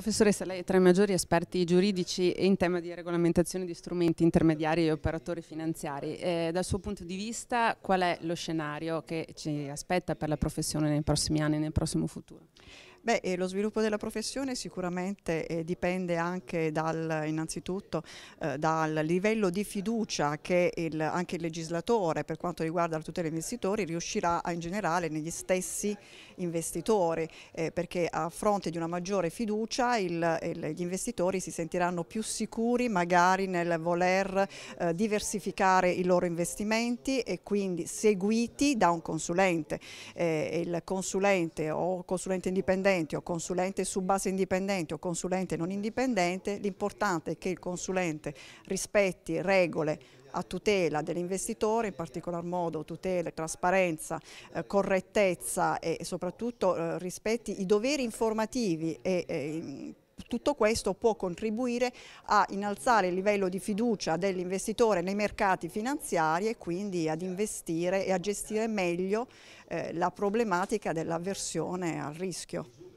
Professoressa, lei è tra i maggiori esperti giuridici in tema di regolamentazione di strumenti intermediari e operatori finanziari. Eh, dal suo punto di vista qual è lo scenario che ci aspetta per la professione nei prossimi anni e nel prossimo futuro? Beh, eh, lo sviluppo della professione sicuramente eh, dipende anche dal, innanzitutto eh, dal livello di fiducia che il, anche il legislatore per quanto riguarda la tutela degli investitori riuscirà a ingenerare negli stessi investitori eh, perché a fronte di una maggiore fiducia il, il, eh, gli investitori si sentiranno più sicuri magari nel voler eh, diversificare i loro investimenti e quindi seguiti da un consulente. il consulente o consulente indipendente indipendente o consulente su base indipendente o consulente non indipendente, l'importante è che il consulente rispetti regole a tutela dell'investitore, in particolar modo tutela, trasparenza, eh, correttezza e soprattutto eh, rispetti i doveri informativi e, e eh, tutto questo può contribuire a innalzare il livello di fiducia dell'investitore nei mercati finanziari e quindi ad investire e a gestire meglio eh, la problematica dell'avversione al rischio.